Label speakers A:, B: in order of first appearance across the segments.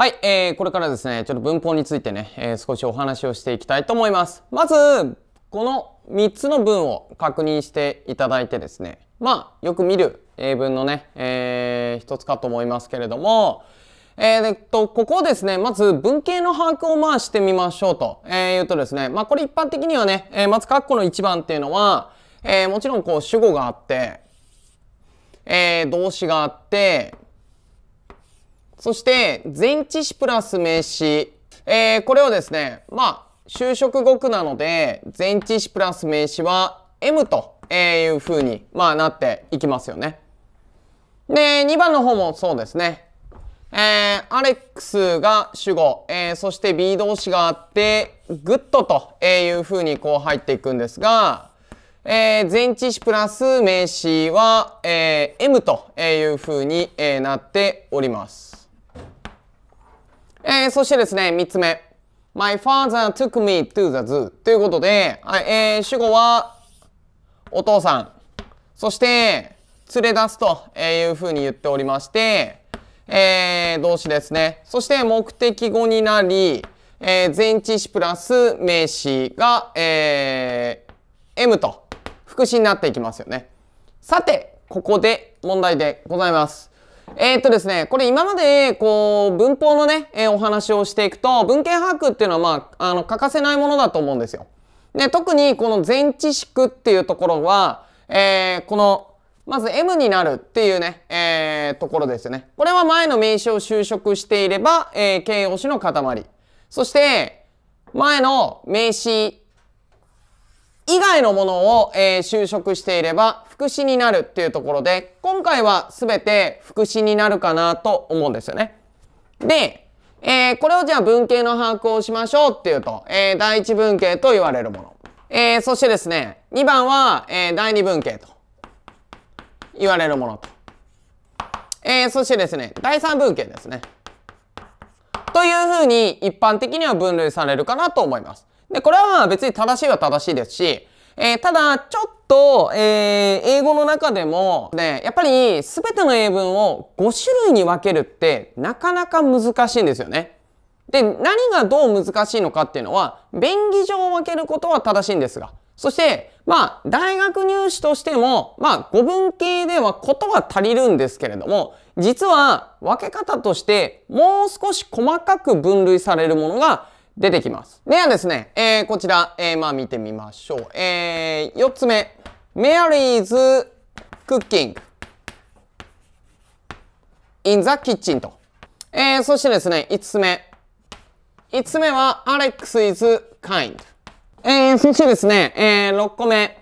A: はい、えー、これからですね、ちょっと文法についてね、えー、少しお話をしていきたいと思います。まず、この3つの文を確認していただいてですね、まあ、よく見る英文のね、えー、一つかと思いますけれども、えー、っと、ここをですね、まず文系の把握をまあしてみましょうと、えー、言うとですね、まあこれ一般的にはね、えー、まず括弧の1番っていうのは、えー、もちろんこう主語があって、えー、動詞があって、そして前置詞プラス名詞、えー、これをですねまあ就職語句なので前置詞プラス名詞は M というふうに、まあ、なっていきますよね。で2番の方もそうですね。えー、アレックスが主語、えー、そして B 動詞があってグッドというふうにこう入っていくんですが、えー、前置詞プラス名詞は、えー、M というふうになっております。えー、そしてですね、三つ目。My father took me to the zoo ということで、えー、主語はお父さん。そして、連れ出すというふうに言っておりまして、えー、動詞ですね。そして目的語になり、えー、前置詞プラス名詞が、えー、M と副詞になっていきますよね。さて、ここで問題でございます。えー、っとですね、これ今まで、こう、文法のね、えー、お話をしていくと、文献把握っていうのは、まあ、あの、欠かせないものだと思うんですよ。で、特にこの前置詞っていうところは、えー、この、まず M になるっていうね、えー、ところですよね。これは前の名詞を修飾していれば、えー、形容詞の塊。そして、前の名詞以外のものを、えー、就職していれば副詞になるっていうところで今回は全て副詞になるかなと思うんですよね。で、えー、これをじゃあ文系の把握をしましょうっていうと、えー、第一文系と言われるもの。えー、そしてですね2番は、え第二文系と言われるものと、えそしてですね第三文系ですね。というふうに一般的には分類されるかなと思います。で、これはまあ別に正しいは正しいですし、えー、ただ、ちょっと、えー、英語の中でも、ね、やっぱり全ての英文を5種類に分けるってなかなか難しいんですよね。で、何がどう難しいのかっていうのは、便宜上分けることは正しいんですが、そして、まあ、大学入試としても、まあ、語文系ではことは足りるんですけれども、実は分け方としてもう少し細かく分類されるものが、出てきます。ではですね、えー、こちら、えー、まあ見てみましょう。えー、4つ目。メアリーズクッキング。in the kitchen と。えー、そしてですね、5つ目。5つ目は、アレックス is kind。えー、そしてですね、えー、6個目。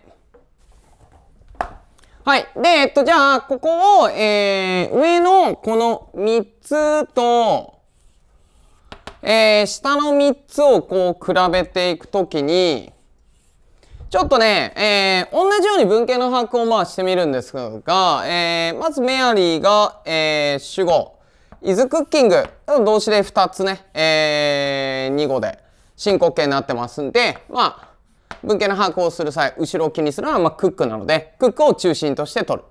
A: はい。で、えっと、じゃあ、ここを、えー、上のこの3つと、えー、下の3つをこう比べていくときに、ちょっとね、えー、同じように文献の把握をまあしてみるんですが、えー、まずメアリーが、えー、主語、イズクッキング、動詞で2つね、えー、2語で進行形になってますんで、まあ、文献の把握をする際、後ろを気にするのはまあクックなので、クックを中心として取る。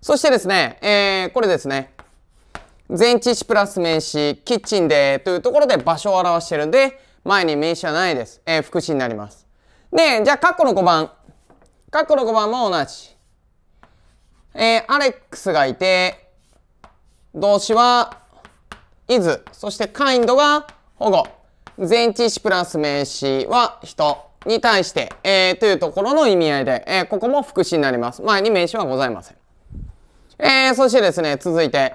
A: そしてですね、えー、これですね、前置詞プラス名詞、キッチンでというところで場所を表してるんで、前に名詞はないです。えー、副詞になります。で、じゃあ、カッコの5番。カッコの5番も同じ。えー、アレックスがいて、動詞は、is、そしてカインドが保護。前置詞プラス名詞は人に対して、えー、というところの意味合いで、えー、ここも副詞になります。前に名詞はございません。えー、そしてですね、続いて、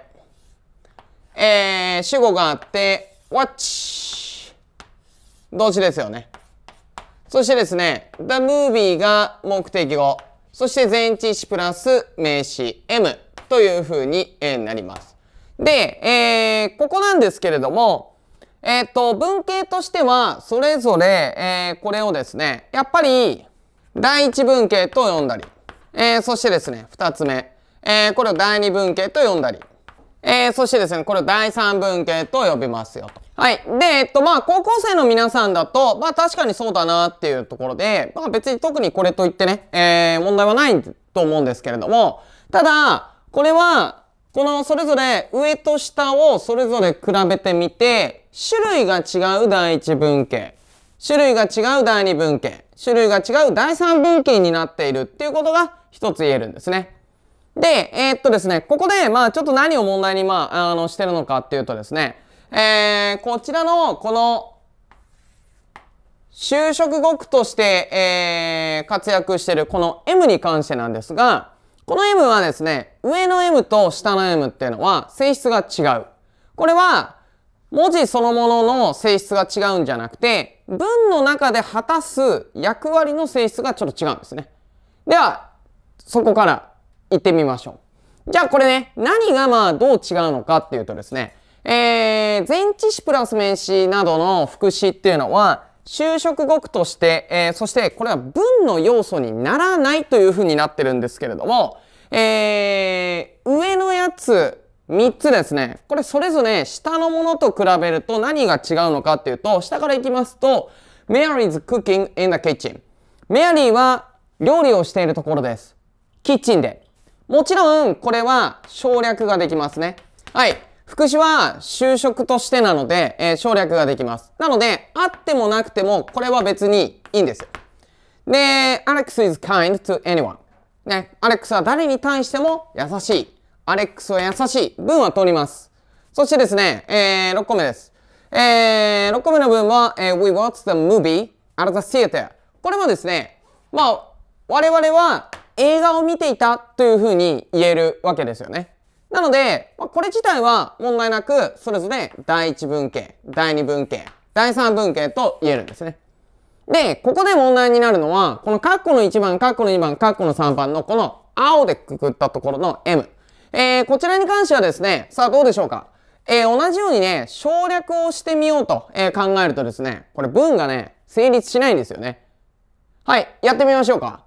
A: えー、主語があって、watch。動詞ですよね。そしてですね、the movie が目的語。そして前置詞プラス名詞 M というふうに、えなります。で、えー、ここなんですけれども、えっ、ー、と、文型としては、それぞれ、えー、これをですね、やっぱり、第一文型と呼んだり、えー、そしてですね、二つ目、えー、これを第二文型と呼んだり、えー、そしてですね、これを第三文系と呼びますよと。はい。で、えっと、まあ、高校生の皆さんだと、まあ、確かにそうだなっていうところで、まあ、別に特にこれといってね、えー、問題はないと思うんですけれども、ただ、これは、このそれぞれ上と下をそれぞれ比べてみて、種類が違う第一文系、種類が違う第二文系、種類が違う第三文系になっているっていうことが一つ言えるんですね。で、えー、っとですね、ここで、まあ、ちょっと何を問題に、まあ、あの、してるのかっていうとですね、えー、こちらの、この、就職語句として、えー、活躍してるこの M に関してなんですが、この M はですね、上の M と下の M っていうのは性質が違う。これは文字そのものの性質が違うんじゃなくて、文の中で果たす役割の性質がちょっと違うんですね。では、そこから行ってみましょう。じゃあこれね、何がまあどう違うのかっていうとですね、えー、前置詞プラス名詞などの副詞っていうのは、就職語句として、えー、そしてこれは文の要素にならないというふうになってるんですけれども、えー、上のやつ3つですね。これそれぞれ下のものと比べると何が違うのかっていうと、下からいきますと、Mary's cooking in the kitchen。メアリーは料理をしているところです。キッチンで。もちろん、これは省略ができますね。はい。副詞は就職としてなので、えー、省略ができます。なので、あってもなくても、これは別にいいんですで、Alex is kind to anyone. ね、Alex は誰に対しても優しい。Alex は優しい。文は取ります。そしてですね、えー、6個目です。えー、6個目の文は、えー、We watched the movie at the theater. これもですね、まあ、我々は映画を見ていたというふうに言えるわけですよね。なので、まあ、これ自体は問題なく、それぞれ第1文系、第2文系、第3文系と言えるんですね。で、ここで問題になるのは、このカッコの1番、カッコの2番、カッコの3番のこの青でくくったところの M。えー、こちらに関してはですね、さあどうでしょうか。えー、同じようにね、省略をしてみようと、えー、考えるとですね、これ文がね、成立しないんですよね。はい、やってみましょうか。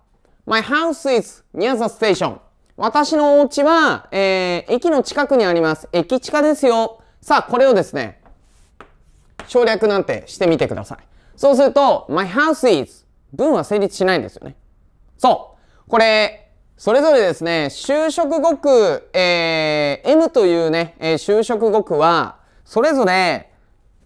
A: My house is near the station. 私のお家は、えー、駅の近くにあります。駅近ですよ。さあ、これをですね、省略なんてしてみてください。そうすると、my house is 文は成立しないんですよね。そう。これ、それぞれですね、就職語句、えー、M というね、えー、就職語句は、それぞれ、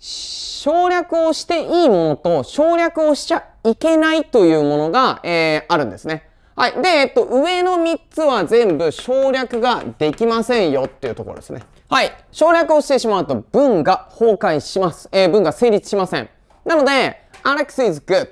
A: 省略をしていいものと省略をしちゃいけないというものが、えー、あるんですね。はい。で、えっと、上の3つは全部省略ができませんよっていうところですね。はい。省略をしてしまうと文が崩壊します。えー、文が成立しません。なので、Alex is good.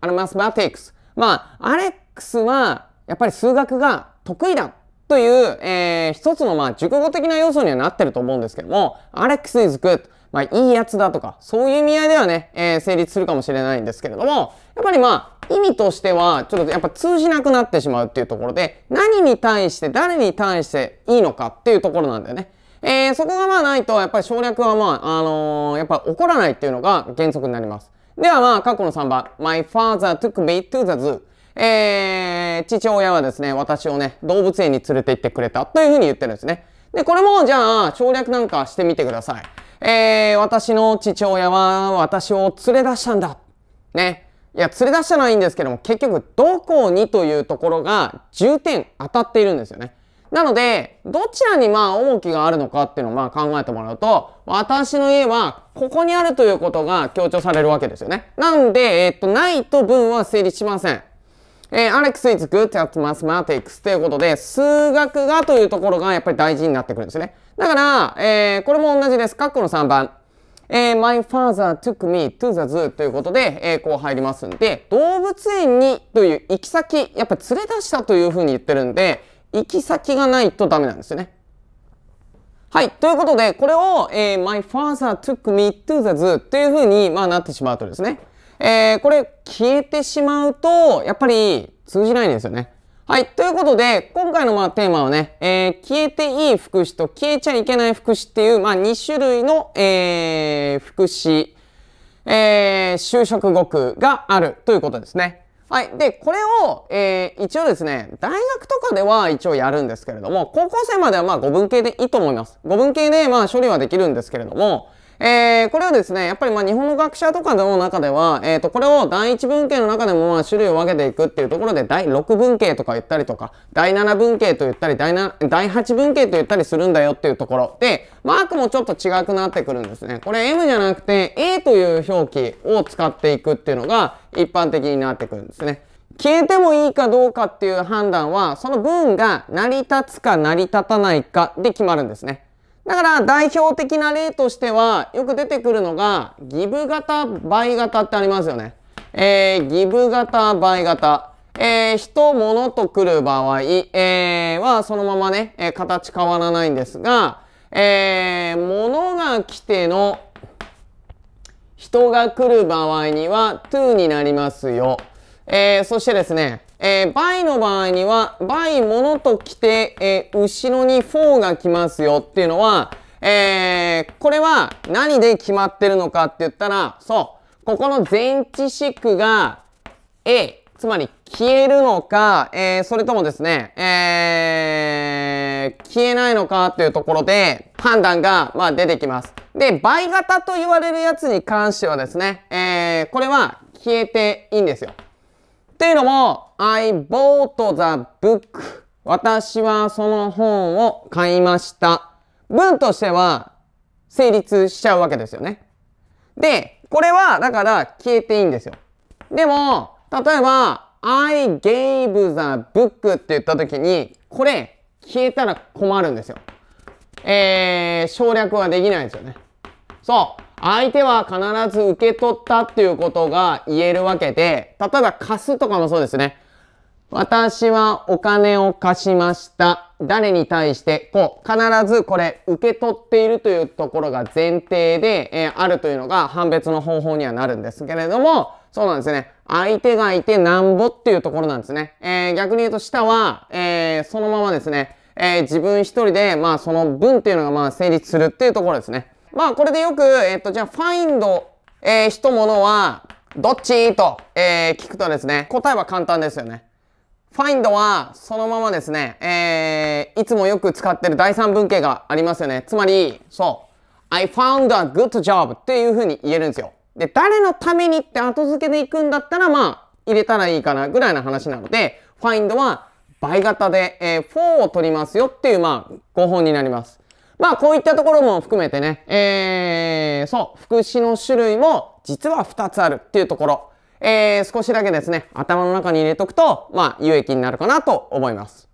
A: あの、m a t テ e m a t まあ、アレックスは、やっぱり数学が得意だという、えー、一つの、まあ、熟語的な要素にはなってると思うんですけども、Alex is good。まあ、いいやつだとか、そういう意味合いではね、えー、成立するかもしれないんですけれども、やっぱりまあ、意味としては、ちょっとやっぱ通じなくなってしまうっていうところで、何に対して、誰に対していいのかっていうところなんだよね。えー、そこがまあないと、やっぱり省略はまあ、あのー、やっぱ起こらないっていうのが原則になります。ではまあ、過去の3番。My father took me to the zoo. えー、父親はですね、私をね、動物園に連れて行ってくれたというふうに言ってるんですね。で、これもじゃあ、省略なんかしてみてください。えー、私の父親は私を連れ出したんだ。ね。いや、連れ出したのはいいんですけども、結局、どこにというところが重点当たっているんですよね。なので、どちらにまあ重きがあるのかっていうのをまあ考えてもらうと、私の家はここにあるということが強調されるわけですよね。なんで、えっと、ないと文は成立しません。えー、アレックスイズグッドアットマスマティクスということで、数学がというところがやっぱり大事になってくるんですね。だから、えー、これも同じです。括弧の3番。えー、my father took me to the zoo ということで、えー、こう入りますんで、動物園にという行き先、やっぱり連れ出したというふうに言ってるんで、行き先がないとダメなんですよね。はい。ということで、これを、えー、my father took me to the zoo というふうに、まあ、なってしまうとですね、えー、これ消えてしまうと、やっぱり通じないんですよね。はい。ということで、今回のまあテーマはね、えー、消えていい副詞と消えちゃいけない副詞っていう、まあ、2種類の、えー、副詞、えー、就職語句があるということですね。はい。で、これを、えー、一応ですね、大学とかでは一応やるんですけれども、高校生まではまあ語文系でいいと思います。語文系でまあ処理はできるんですけれども、えー、これはですね、やっぱりまあ日本の学者とかの中では、えっ、ー、と、これを第1文型の中でもまあ種類を分けていくっていうところで、第6文型とか言ったりとか、第7文型と言ったり、第第8文型と言ったりするんだよっていうところで、マークもちょっと違くなってくるんですね。これ M じゃなくて A という表記を使っていくっていうのが一般的になってくるんですね。消えてもいいかどうかっていう判断は、その文が成り立つか成り立たないかで決まるんですね。だから代表的な例としてはよく出てくるのがギブ型倍型ってありますよね。えー、ギブ型倍型。えー、人、物と来る場合、えー、はそのままね、えー、形変わらないんですが、えー、物が来ての人が来る場合には to になりますよ。えー、そしてですね、えー、b y の場合には、b y ものと来て、えー、後ろに4が来ますよっていうのは、えー、これは何で決まってるのかって言ったら、そう、ここの前置詞が A、つまり消えるのか、えー、それともですね、えー、消えないのかっていうところで判断が、まあ、出てきます。で、倍型と言われるやつに関してはですね、えー、これは消えていいんですよ。っていうのも、I bought the book. 私はその本を買いました。文としては成立しちゃうわけですよね。で、これはだから消えていいんですよ。でも、例えば、I gave the book って言った時に、これ消えたら困るんですよ。えー、省略はできないですよね。そう。相手は必ず受け取ったっていうことが言えるわけで、例えば貸すとかもそうですね。私はお金を貸しました。誰に対して、こう、必ずこれ、受け取っているというところが前提で、えー、あるというのが判別の方法にはなるんですけれども、そうなんですね。相手がいてなんぼっていうところなんですね。えー、逆に言うと下は、えー、そのままですね、え自分一人で、まあその分っていうのがまあ成立するっていうところですね。まあこれでよく、えっと、じゃあァインド、えー、人ものは、どっちと、えー、聞くとですね、答えは簡単ですよね。ファインドはそのままですね、えー、いつもよく使ってる第三文型がありますよね。つまり、そう、I found a good job っていう風に言えるんですよ。で、誰のためにって後付けでいくんだったら、まあ、入れたらいいかなぐらいの話なので、ファインドは倍型で、えー、4を取りますよっていう、まあ、5本になります。まあこういったところも含めてね、えー、そう、副詞の種類も実は2つあるっていうところ、えー、少しだけですね、頭の中に入れとくと、まあ有益になるかなと思います。